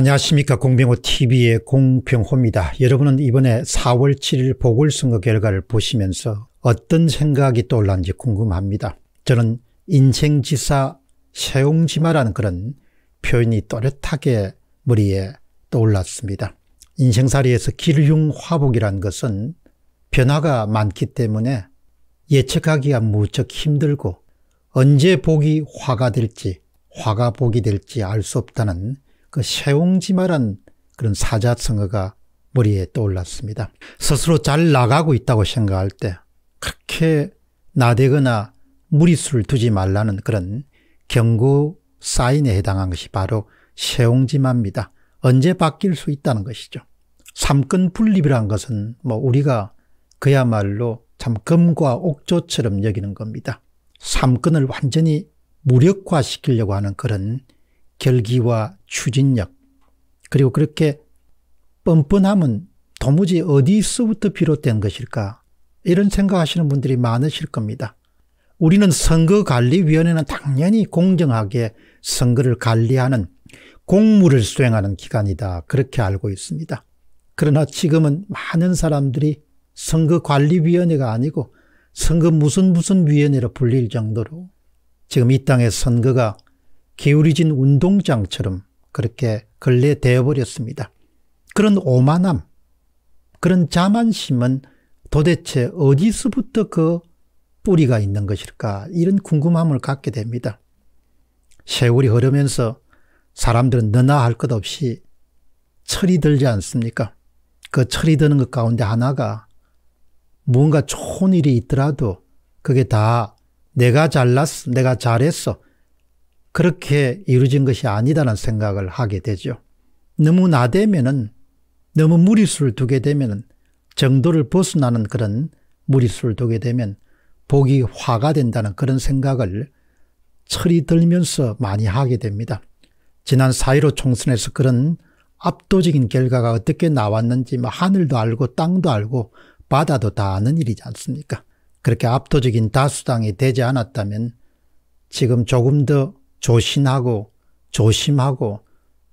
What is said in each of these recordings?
안녕하십니까 공병호TV의 공병호입니다. 여러분은 이번에 4월 7일 보궐선거 결과를 보시면서 어떤 생각이 떠올랐는지 궁금합니다. 저는 인생지사 세용지마라는 그런 표현이 또렷하게 머리에 떠올랐습니다. 인생살이에서 길흉화복이라는 것은 변화가 많기 때문에 예측하기가 무척 힘들고 언제 복이 화가 될지 화가 복이 될지 알 수 없다는 그 세웅지마란 그런 사자성어가 머리에 떠올랐습니다. 스스로 잘 나가고 있다고 생각할 때 그렇게 나대거나 무리수를 두지 말라는 그런 경고 사인에 해당한 것이 바로 세옹지마입니다. 언제 바뀔 수 있다는 것이죠. 삼권 분립이란 것은 뭐 우리가 그야말로 참 금과 옥조처럼 여기는 겁니다. 삼권을 완전히 무력화시키려고 하는 그런 결기와 추진력 그리고 그렇게 뻔뻔함은 도무지 어디서부터 비롯된 것일까 이런 생각하시는 분들이 많으실 겁니다. 우리는 선거관리위원회는 당연히 공정하게 선거를 관리하는 공무를 수행하는 기관이다 그렇게 알고 있습니다. 그러나 지금은 많은 사람들이 선거관리위원회가 아니고 선거 무슨 무슨 위원회로 불릴 정도로 지금 이 땅의 선거가 기울이진 운동장처럼 그렇게 걸레되어 버렸습니다. 그런 오만함, 그런 자만심은 도대체 어디서부터 그 뿌리가 있는 것일까 이런 궁금함을 갖게 됩니다. 세월이 흐르면서 사람들은 너나 할 것 없이 철이 들지 않습니까? 그 철이 드는 것 가운데 하나가 뭔가 좋은 일이 있더라도 그게 다 내가 잘났어, 내가 잘했어, 그렇게 이루어진 것이 아니다는 생각을 하게 되죠. 너무 나대면은 너무 무리수를 두게 되면은 정도를 벗어나는 그런 무리수를 두게 되면 복이 화가 된다는 그런 생각을 철이 들면서 많이 하게 됩니다. 지난 4.15 총선에서 그런 압도적인 결과가 어떻게 나왔는지 뭐 하늘도 알고 땅도 알고 바다도 다 아는 일이지 않습니까? 그렇게 압도적인 다수당이 되지 않았다면 지금 조금 더 조신하고 조심하고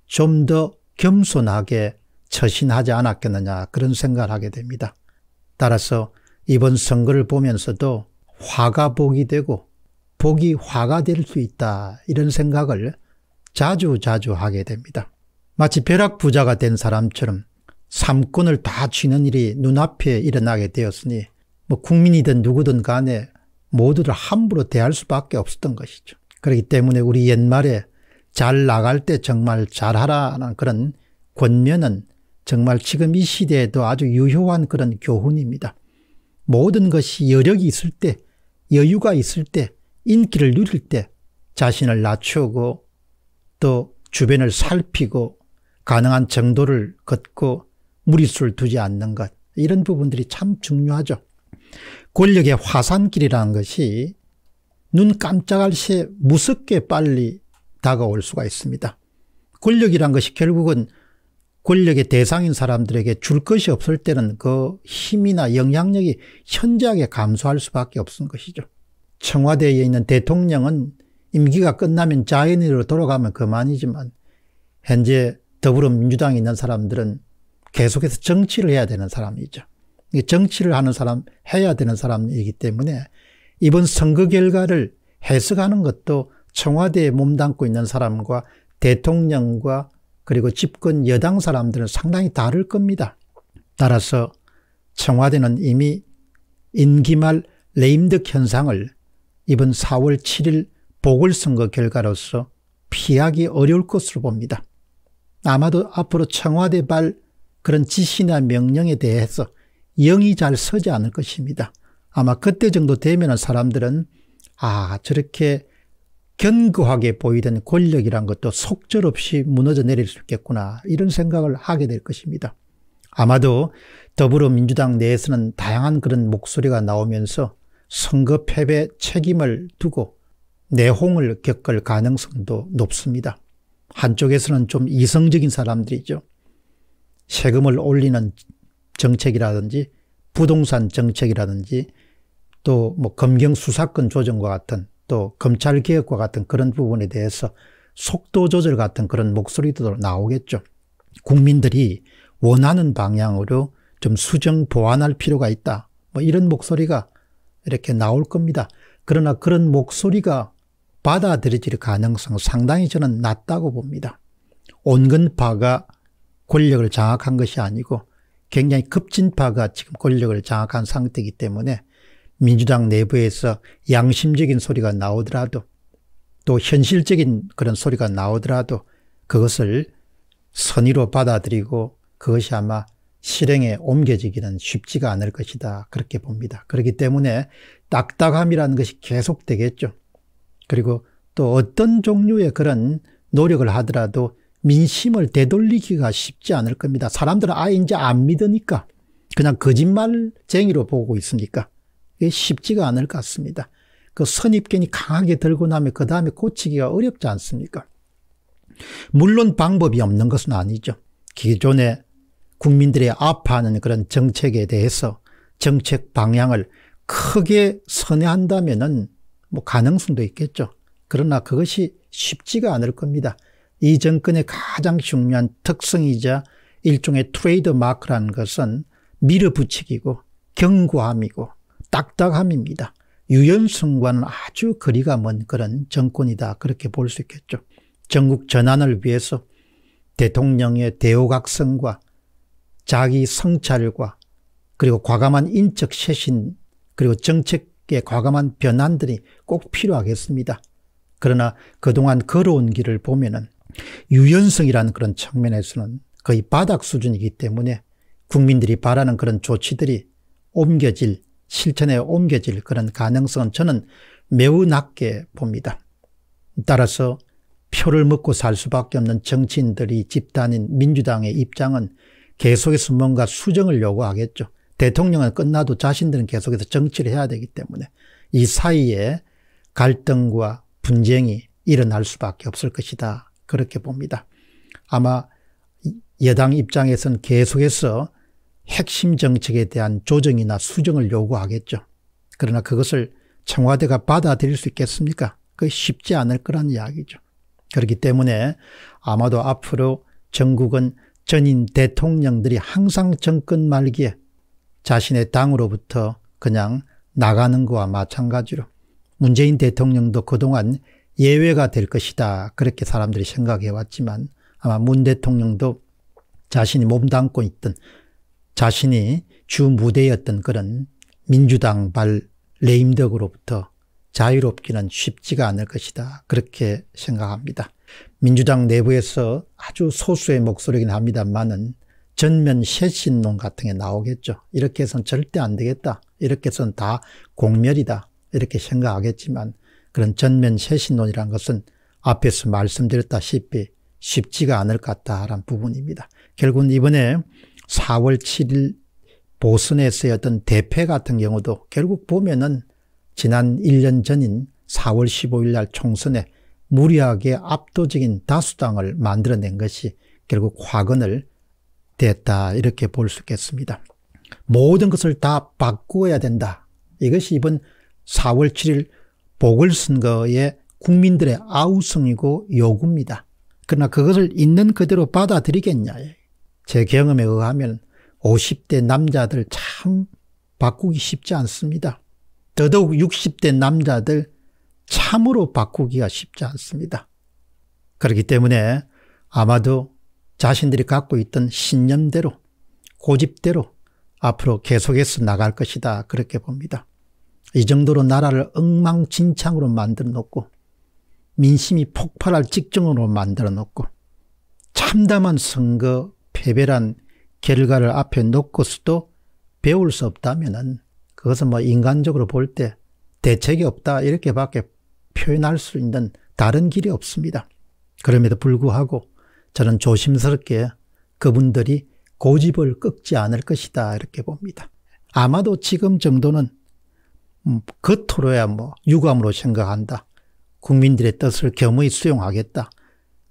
좀 더 겸손하게 처신하지 않았겠느냐 그런 생각을 하게 됩니다. 따라서 이번 선거를 보면서도 화가 복이 되고 복이 화가 될 수 있다 이런 생각을 자주 자주 하게 됩니다. 마치 벼락부자가 된 사람처럼 삼권을 다 쥐는 일이 눈앞에 일어나게 되었으니 뭐 국민이든 누구든 간에 모두를 함부로 대할 수밖에 없었던 것이죠. 그렇기 때문에 우리 옛말에 잘 나갈 때 정말 잘하라는 그런 권면은 정말 지금 이 시대에도 아주 유효한 그런 교훈입니다. 모든 것이 여력이 있을 때, 여유가 있을 때, 인기를 누릴 때 자신을 낮추고 또 주변을 살피고 가능한 정도를 걷고 무리수를 두지 않는 것 이런 부분들이 참 중요하죠. 권력의 화산길이라는 것이 눈 깜짝할 새 무섭게 빨리 다가올 수가 있습니다. 권력이란 것이 결국은 권력의 대상인 사람들에게 줄 것이 없을 때는 그 힘이나 영향력이 현저하게 감소할 수밖에 없는 것이죠. 청와대에 있는 대통령은 임기가 끝나면 자연으로 돌아가면 그만이지만 현재 더불어민주당에 있는 사람들은 계속해서 정치를 해야 되는 사람이죠. 정치를 하는 사람, 해야 되는 사람이기 때문에 이번 선거 결과를 해석하는 것도 청와대에 몸담고 있는 사람과 대통령과 그리고 집권 여당 사람들은 상당히 다를 겁니다. 따라서 청와대는 이미 임기말 레임덕 현상을 이번 4월 7일 보궐선거 결과로서 피하기 어려울 것으로 봅니다. 아마도 앞으로 청와대발 그런 지시나 명령에 대해서 영이 잘 서지 않을 것입니다. 아마 그때 정도 되면 사람들은 아 저렇게 견고하게 보이던 권력이란 것도 속절없이 무너져 내릴 수 있겠구나 이런 생각을 하게 될 것입니다. 아마도 더불어민주당 내에서는 다양한 그런 목소리가 나오면서 선거 패배 책임을 두고 내홍을 겪을 가능성도 높습니다. 한쪽에서는 좀 이성적인 사람들이죠. 세금을 올리는 정책이라든지 부동산 정책이라든지 또뭐 검경 수사권 조정과 같은 또 검찰 개혁과 같은 그런 부분에 대해서 속도 조절 같은 그런 목소리도 나오겠죠. 국민들이 원하는 방향으로 좀 수정 보완할 필요가 있다. 뭐 이런 목소리가 이렇게 나올 겁니다. 그러나 그런 목소리가 받아들여질 가능성 상당히 저는 낮다고 봅니다. 온건파가 권력을 장악한 것이 아니고 굉장히 급진파가 지금 권력을 장악한 상태이기 때문에 민주당 내부에서 양심적인 소리가 나오더라도 또 현실적인 그런 소리가 나오더라도 그것을 선의로 받아들이고 그것이 아마 실행에 옮겨지기는 쉽지가 않을 것이다 그렇게 봅니다. 그렇기 때문에 딱딱함이라는 것이 계속되겠죠. 그리고 또 어떤 종류의 그런 노력을 하더라도 민심을 되돌리기가 쉽지 않을 겁니다. 사람들은 아예 이제 안 믿으니까 그냥 거짓말쟁이로 보고 있으니까 이게 쉽지가 않을 것 같습니다. 그 선입견이 강하게 들고 나면 그 다음에 고치기가 어렵지 않습니까? 물론 방법이 없는 것은 아니죠. 기존의 국민들의 아파하는 그런 정책에 대해서 정책 방향을 크게 선회한다면뭐 가능성도 있겠죠. 그러나 그것이 쉽지가 않을 겁니다. 이 정권의 가장 중요한 특성이자 일종의 트레이드 마크라는 것은 밀어붙이기고 경고함이고 딱딱함입니다. 유연성과는 아주 거리가 먼 그런 정권이다 그렇게 볼 수 있겠죠. 전국 전환을 위해서 대통령의 대오각성과 자기 성찰과 그리고 과감한 인적 쇄신 그리고 정책의 과감한 변환들이 꼭 필요하겠습니다. 그러나 그동안 걸어온 길을 보면은 유연성이라는 그런 측면에서는 거의 바닥 수준이기 때문에 국민들이 바라는 그런 조치들이 옮겨질 실천에 옮겨질 그런 가능성은 저는 매우 낮게 봅니다. 따라서 표를 먹고 살 수밖에 없는 정치인들이 집단인 민주당의 입장은 계속해서 뭔가 수정을 요구하겠죠. 대통령은 끝나도 자신들은 계속해서 정치를 해야 되기 때문에 이 사이에 갈등과 분쟁이 일어날 수밖에 없을 것이다. 그렇게 봅니다. 아마 여당 입장에서는 계속해서 핵심 정책에 대한 조정이나 수정을 요구하겠죠. 그러나 그것을 청와대가 받아들일 수 있겠습니까? 그 쉽지 않을 거란 이야기죠. 그렇기 때문에 아마도 앞으로 전국은 전인 대통령들이 항상 정권 말기에 자신의 당으로부터 그냥 나가는 것과 마찬가지로 문재인 대통령도 그동안 예외가 될 것이다 그렇게 사람들이 생각해왔지만 아마 문 대통령도 자신이 몸담고 있던 자신이 주 무대였던 그런 민주당 발 레임덕으로부터 자유롭기는 쉽지가 않을 것이다. 그렇게 생각합니다. 민주당 내부에서 아주 소수의 목소리긴 합니다만은 전면 쇄신론 같은 게 나오겠죠. 이렇게 해서는 절대 안 되겠다. 이렇게 해서는 다 공멸이다. 이렇게 생각하겠지만 그런 전면 쇄신론이란 것은 앞에서 말씀드렸다시피 쉽지가 않을 것 같다라는 부분입니다. 결국은 이번에 4월 7일 보스에서의 어떤 대패 같은 경우도 결국 보면은 지난 1년 전인 4월 15일 날 총선에 무리하게 압도적인 다수당을 만들어낸 것이 결국 화근을 됐다 이렇게 볼 수 있겠습니다. 모든 것을 다 바꾸어야 된다. 이것이 이번 4월 7일 보궐선거의 국민들의 아우성이고 요구입니다. 그러나 그것을 있는 그대로 받아들이겠냐 제 경험에 의하면 50대 남자들 참 바꾸기 쉽지 않습니다. 더더욱 60대 남자들 참으로 바꾸기가 쉽지 않습니다. 그렇기 때문에 아마도 자신들이 갖고 있던 신념대로 고집대로 앞으로 계속해서 나갈 것이다 그렇게 봅니다. 이 정도로 나라를 엉망진창으로 만들어 놓고 민심이 폭발할 직종으로 만들어 놓고 참담한 선거 패배란 결과를 앞에 놓고서도 배울 수없다면 그것은 뭐 인간적으로 볼 때 대책이 없다 이렇게밖에 표현할 수 있는 다른 길이 없습니다. 그럼에도 불구하고 저는 조심스럽게 그분들이 고집을 꺾지 않을 것이다 이렇게 봅니다. 아마도 지금 정도는 겉으로야 음, 뭐 유감으로 생각한다. 국민들의 뜻을 겸허히 수용하겠다.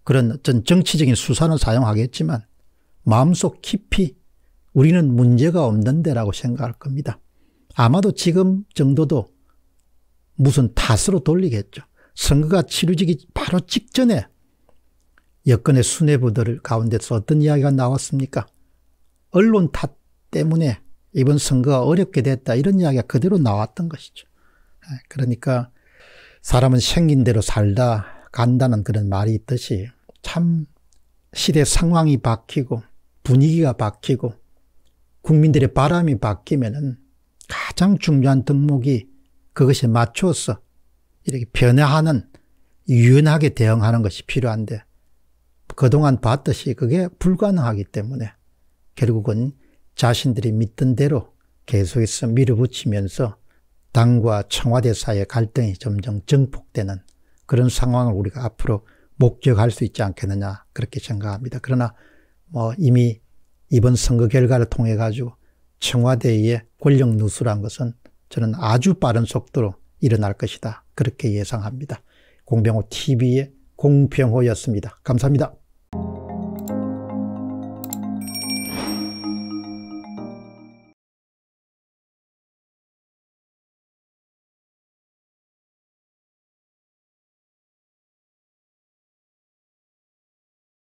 그런 어떤 정치적인 수사는 사용하겠지만 마음속 깊이 우리는 문제가 없는데라고 생각할 겁니다. 아마도 지금 정도도 무슨 탓으로 돌리겠죠. 선거가 치루지기 바로 직전에 여권의 수뇌부들 가운데서 어떤 이야기가 나왔습니까? 언론 탓 때문에 이번 선거가 어렵게 됐다 이런 이야기가 그대로 나왔던 것이죠. 예, 그러니까 사람은 생긴 대로 살다 간다는 그런 말이 있듯이 참 시대 상황이 바뀌고 분위기가 바뀌고 국민들의 바람이 바뀌면은 가장 중요한 덕목이 그것에 맞춰서 이렇게 변화하는 유연하게 대응하는 것이 필요한데 그동안 봤듯이 그게 불가능하기 때문에 결국은 자신들이 믿던 대로 계속해서 밀어붙이면서 당과 청와대 사이의 갈등이 점점 증폭되는 그런 상황을 우리가 앞으로 목격할 수 있지 않겠느냐 그렇게 생각합니다. 그러나 뭐 이미 이번 선거 결과를 통해 가지고 청와대의 권력 누수란 것은 저는 아주 빠른 속도로 일어날 것이다. 그렇게 예상합니다. 공병호 TV의 공병호였습니다. 감사합니다.